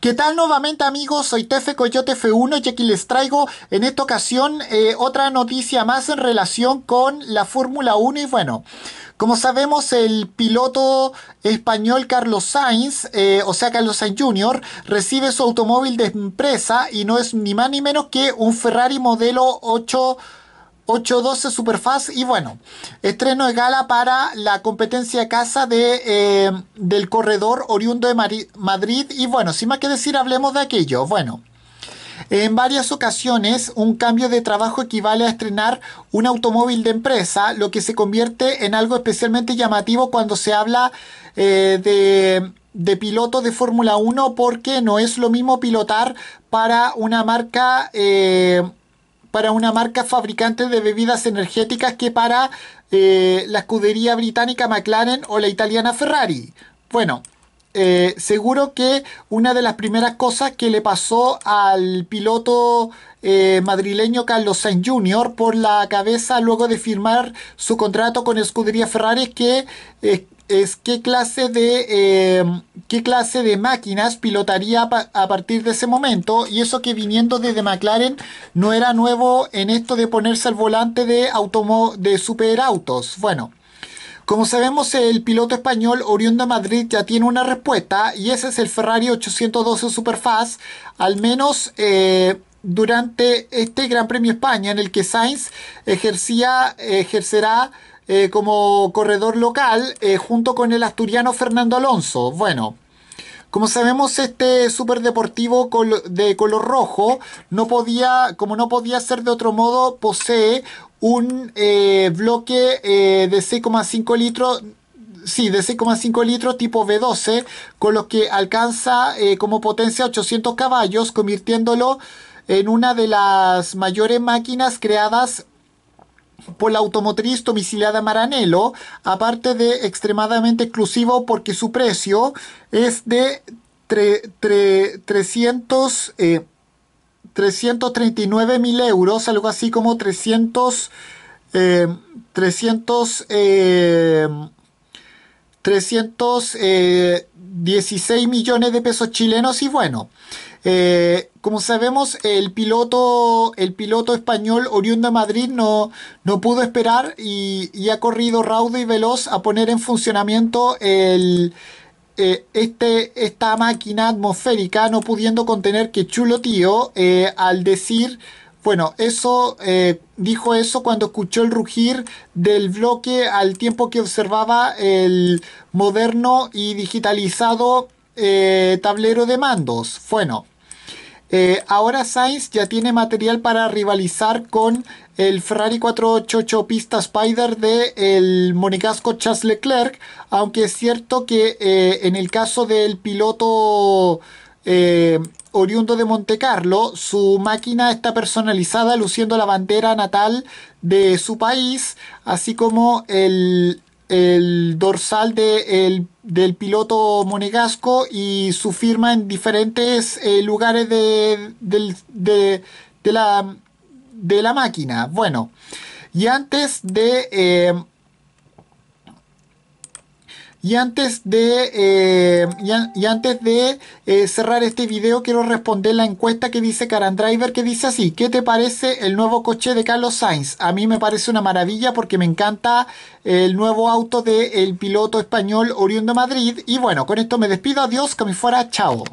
¿Qué tal nuevamente amigos? Soy Tefe Coyote F1 y aquí les traigo en esta ocasión eh, otra noticia más en relación con la Fórmula 1 y bueno, como sabemos el piloto español Carlos Sainz, eh, o sea Carlos Sainz Jr., recibe su automóvil de empresa y no es ni más ni menos que un Ferrari modelo 8. 8.12 Superfast. Y bueno, estreno de gala para la competencia casa de, eh, del corredor oriundo de Madrid. Y bueno, sin más que decir, hablemos de aquello. Bueno. En varias ocasiones, un cambio de trabajo equivale a estrenar un automóvil de empresa, lo que se convierte en algo especialmente llamativo cuando se habla eh, de, piloto de Fórmula 1, porque no es lo mismo pilotar para una marca eh, para una marca fabricante de bebidas energéticas que para eh, la escudería británica McLaren o la italiana Ferrari. Bueno, eh, seguro que una de las primeras cosas que le pasó al piloto eh, madrileño Carlos Sainz Jr. por la cabeza luego de firmar su contrato con escudería Ferrari es que es qué clase de eh, qué clase de máquinas pilotaría a partir de ese momento y eso que viniendo desde McLaren no era nuevo en esto de ponerse al volante de de superautos bueno como sabemos, el piloto español oriundo de Madrid ya tiene una respuesta y ese es el Ferrari 812 Superfast, al menos eh, durante este Gran Premio España en el que Sainz ejercía, ejercerá eh, como corredor local eh, junto con el asturiano Fernando Alonso. Bueno, como sabemos, este superdeportivo de color rojo no podía, como no podía ser de otro modo, posee un eh, bloque de 6,5 litros. Sí, de 6,5 litros tipo V12, con lo que alcanza como potencia 800 caballos, convirtiéndolo en una de las mayores máquinas creadas por la automotriz domiciliada Maranelo, aparte de extremadamente exclusivo porque su precio es de 300, eh, 339 mil euros, algo así como 300... Eh, 300 eh, 316 eh, millones de pesos chilenos y bueno, eh, como sabemos, el piloto, el piloto español oriundo de Madrid no, no pudo esperar y, ha corrido raudo y veloz a poner en funcionamiento el, eh, este, esta máquina atmosférica, no pudiendo contener que chulo tío al decir bueno, eso eh, dijo eso cuando escuchó el rugir del bloque al tiempo que observaba el moderno y digitalizado eh, tablero de mandos. Bueno, eh, ahora Sainz ya tiene material para rivalizar con el Ferrari 488 Pista Spider del el monegasco Charles Leclerc, aunque es cierto que en el caso del piloto eh, oriundo de Montecarlo, su máquina está personalizada luciendo la bandera natal de su país, así como el, dorsal del piloto monegasco y su firma en diferentes eh, lugares de, la, de la máquina. Bueno, y antes de... Eh, y antes de, eh, y, antes de eh, cerrar este video, quiero responder la encuesta que dice Carandriver, Driver, que dice así, ¿qué te parece el nuevo coche de Carlos Sainz? A mí me parece una maravilla porque me encanta el nuevo auto del piloto español oriundo Madrid. Y bueno, con esto me despido, adiós, que me fuera, chao.